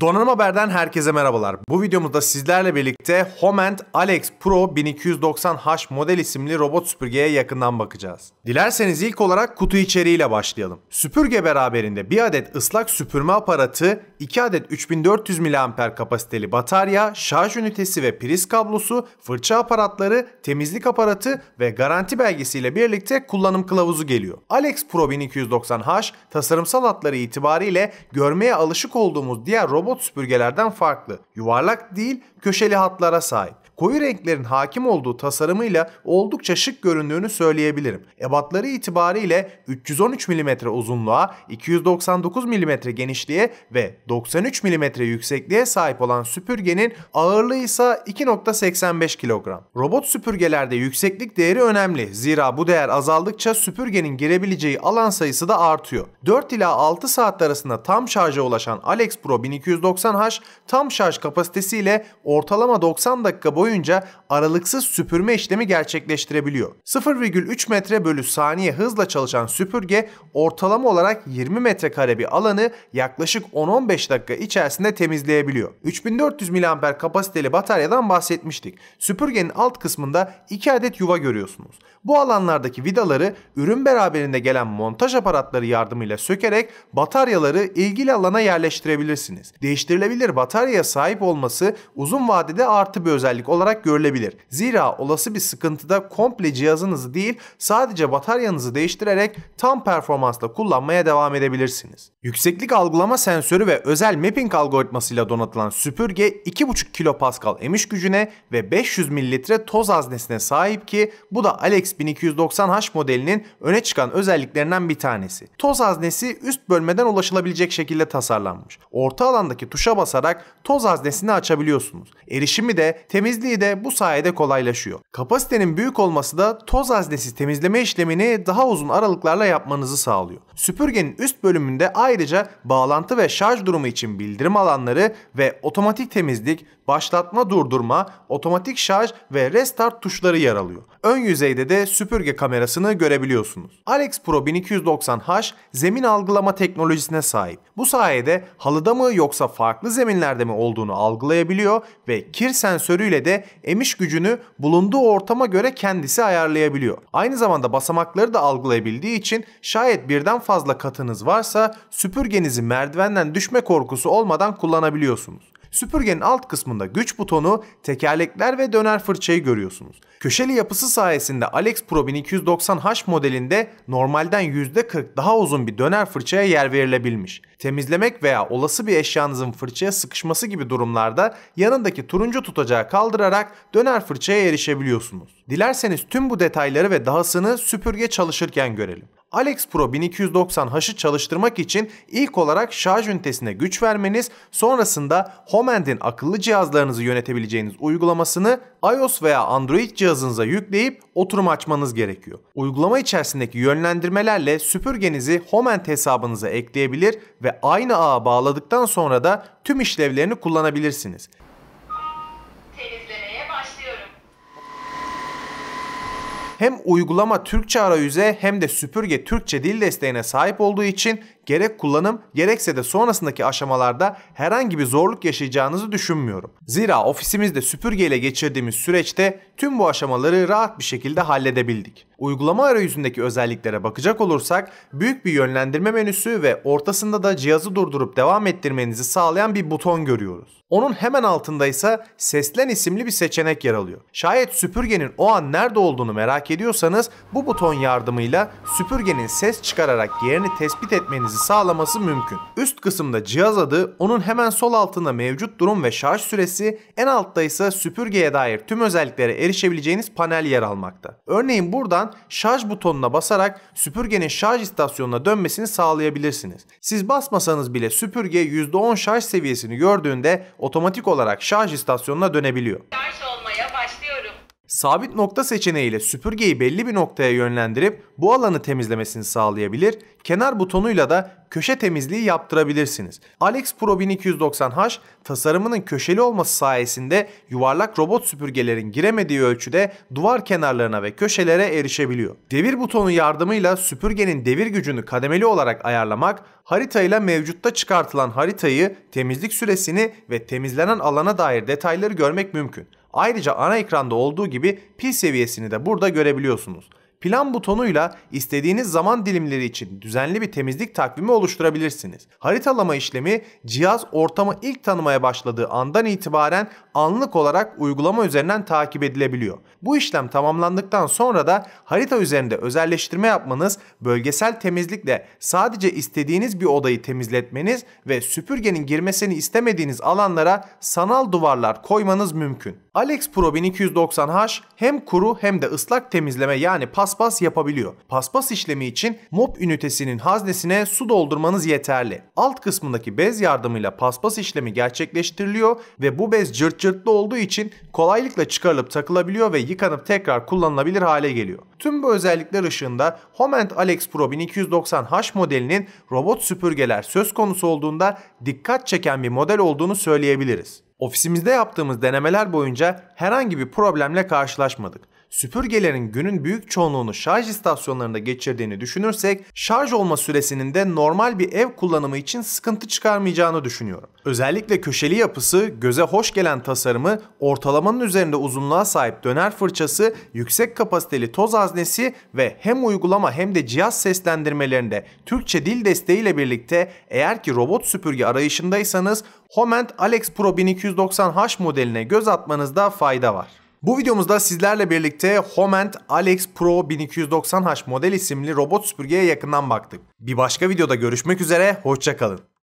Donanım Haber'den herkese merhabalar. Bu videomuzda sizlerle birlikte Homand Alex Pro 1290H model isimli robot süpürgeye yakından bakacağız. Dilerseniz ilk olarak kutu içeriğiyle başlayalım. Süpürge beraberinde bir adet ıslak süpürme aparatı, 2 adet 3400 mAh kapasiteli batarya, şarj ünitesi ve priz kablosu, fırça aparatları, temizlik aparatı ve garanti belgesiyle birlikte kullanım kılavuzu geliyor. Alex Pro 1290H tasarımsal hatları itibariyle görmeye alışık olduğumuz diğer robot süpürgelerden farklı. Yuvarlak değil, köşeli hatlara sahip koyu renklerin hakim olduğu tasarımıyla oldukça şık göründüğünü söyleyebilirim. Ebatları itibariyle 313 mm uzunluğa, 299 mm genişliğe ve 93 mm yüksekliğe sahip olan süpürgenin ağırlığı ise 2.85 kilogram. Robot süpürgelerde yükseklik değeri önemli. Zira bu değer azaldıkça süpürgenin girebileceği alan sayısı da artıyor. 4 ila 6 saat arasında tam şarja ulaşan Alex Pro 1290H tam şarj kapasitesiyle ortalama 90 dakika boyunca boyunca aralıksız süpürme işlemi gerçekleştirebiliyor. 0,3 metre bölü saniye hızla çalışan süpürge ortalama olarak 20 metrekare bir alanı yaklaşık 10-15 dakika içerisinde temizleyebiliyor. 3400 mAh kapasiteli bataryadan bahsetmiştik. Süpürgenin alt kısmında 2 adet yuva görüyorsunuz. Bu alanlardaki vidaları ürün beraberinde gelen montaj aparatları yardımıyla sökerek bataryaları ilgili alana yerleştirebilirsiniz. Değiştirilebilir bataryaya sahip olması uzun vadede artı bir özellik olarak olarak görülebilir. Zira olası bir sıkıntıda komple cihazınızı değil sadece bataryanızı değiştirerek tam performansla kullanmaya devam edebilirsiniz. Yükseklik algılama sensörü ve özel mapping algoritmasıyla donatılan süpürge 2,5 kPa emiş gücüne ve 500 mililitre toz haznesine sahip ki bu da Alex 1290H modelinin öne çıkan özelliklerinden bir tanesi. Toz haznesi üst bölmeden ulaşılabilecek şekilde tasarlanmış. Orta alandaki tuşa basarak toz haznesini açabiliyorsunuz. Erişimi de temizliği temizliği de bu sayede kolaylaşıyor. Kapasitenin büyük olması da toz haznesi temizleme işlemini daha uzun aralıklarla yapmanızı sağlıyor. Süpürgenin üst bölümünde ayrıca bağlantı ve şarj durumu için bildirim alanları ve otomatik temizlik, başlatma durdurma, otomatik şarj ve restart tuşları yer alıyor. Ön yüzeyde de süpürge kamerasını görebiliyorsunuz. Alex Pro 1290H zemin algılama teknolojisine sahip. Bu sayede halıda mı yoksa farklı zeminlerde mi olduğunu algılayabiliyor ve kir sensörüyle de halde emiş gücünü bulunduğu ortama göre kendisi ayarlayabiliyor. Aynı zamanda basamakları da algılayabildiği için şayet birden fazla katınız varsa süpürgenizi merdivenden düşme korkusu olmadan kullanabiliyorsunuz. Süpürgenin alt kısmında güç butonu, tekerlekler ve döner fırçayı görüyorsunuz. Köşeli yapısı sayesinde Alex Pro 1290H modelinde normalden %40 daha uzun bir döner fırçaya yer verilebilmiş. Temizlemek veya olası bir eşyanızın fırçaya sıkışması gibi durumlarda yanındaki turuncu tutacağı kaldırarak döner fırçaya erişebiliyorsunuz. Dilerseniz tüm bu detayları ve dahasını süpürge çalışırken görelim. Alex Pro 1290H'ı çalıştırmak için ilk olarak şarj ünitesine güç vermeniz, sonrasında HomeAnd'in akıllı cihazlarınızı yönetebileceğiniz uygulamasını iOS veya Android cihazınıza yükleyip oturum açmanız gerekiyor. Uygulama içerisindeki yönlendirmelerle süpürgenizi HomeAnd hesabınıza ekleyebilir ve aynı ağa bağladıktan sonra da tüm işlevlerini kullanabilirsiniz. hem uygulama Türkçe arayüze hem de süpürge Türkçe dil desteğine sahip olduğu için gerek kullanım gerekse de sonrasındaki aşamalarda herhangi bir zorluk yaşayacağınızı düşünmüyorum. Zira ofisimizde süpürgeyle geçirdiğimiz süreçte tüm bu aşamaları rahat bir şekilde halledebildik. Uygulama arayüzündeki özelliklere bakacak olursak büyük bir yönlendirme menüsü ve ortasında da cihazı durdurup devam ettirmenizi sağlayan bir buton görüyoruz. Onun hemen altında ise seslen isimli bir seçenek yer alıyor. Şayet süpürgenin o an nerede olduğunu merak ediyorsanız bu buton yardımıyla süpürgenin ses çıkararak yerini tespit etmenizi sağlaması mümkün. Üst kısımda cihaz adı, onun hemen sol altında mevcut durum ve şarj süresi, en altta ise süpürgeye dair tüm özelliklere erişebileceğiniz panel yer almakta. Örneğin buradan şarj butonuna basarak süpürgenin şarj istasyonuna dönmesini sağlayabilirsiniz. Siz basmasanız bile süpürge %10 şarj seviyesini gördüğünde otomatik olarak şarj istasyonuna dönebiliyor. Sabit nokta seçeneğiyle süpürgeyi belli bir noktaya yönlendirip bu alanı temizlemesini sağlayabilir, kenar butonuyla da köşe temizliği yaptırabilirsiniz. Alex Pro 1290H tasarımının köşeli olması sayesinde yuvarlak robot süpürgelerin giremediği ölçüde duvar kenarlarına ve köşelere erişebiliyor. Devir butonu yardımıyla süpürgenin devir gücünü kademeli olarak ayarlamak, haritayla mevcutta çıkartılan haritayı, temizlik süresini ve temizlenen alana dair detayları görmek mümkün. Ayrıca ana ekranda olduğu gibi pil seviyesini de burada görebiliyorsunuz. Plan butonuyla istediğiniz zaman dilimleri için düzenli bir temizlik takvimi oluşturabilirsiniz. Haritalama işlemi cihaz ortamı ilk tanımaya başladığı andan itibaren anlık olarak uygulama üzerinden takip edilebiliyor. Bu işlem tamamlandıktan sonra da harita üzerinde özelleştirme yapmanız, bölgesel temizlikle sadece istediğiniz bir odayı temizletmeniz ve süpürgenin girmesini istemediğiniz alanlara sanal duvarlar koymanız mümkün. Alex Pro 1290H hem kuru hem de ıslak temizleme yani paspas yapabiliyor. Paspas işlemi için mop ünitesinin haznesine su doldurmanız yeterli. Alt kısmındaki bez yardımıyla paspas işlemi gerçekleştiriliyor ve bu bez cırt cırtlı olduğu için kolaylıkla çıkarılıp takılabiliyor ve yıkanıp tekrar kullanılabilir hale geliyor. Tüm bu özellikler ışığında Homent Alex Pro 1290H modelinin robot süpürgeler söz konusu olduğunda dikkat çeken bir model olduğunu söyleyebiliriz. Ofisimizde yaptığımız denemeler boyunca herhangi bir problemle karşılaşmadık süpürgelerin günün büyük çoğunluğunu şarj istasyonlarında geçirdiğini düşünürsek şarj olma süresinin de normal bir ev kullanımı için sıkıntı çıkarmayacağını düşünüyorum. Özellikle köşeli yapısı, göze hoş gelen tasarımı, ortalamanın üzerinde uzunluğa sahip döner fırçası, yüksek kapasiteli toz haznesi ve hem uygulama hem de cihaz seslendirmelerinde Türkçe dil desteğiyle birlikte eğer ki robot süpürge arayışındaysanız Homent Alex Pro 1290H modeline göz atmanızda fayda var. Bu videomuzda sizlerle birlikte Homant Alex Pro 1290H model isimli robot süpürgeye yakından baktık. Bir başka videoda görüşmek üzere, hoşçakalın.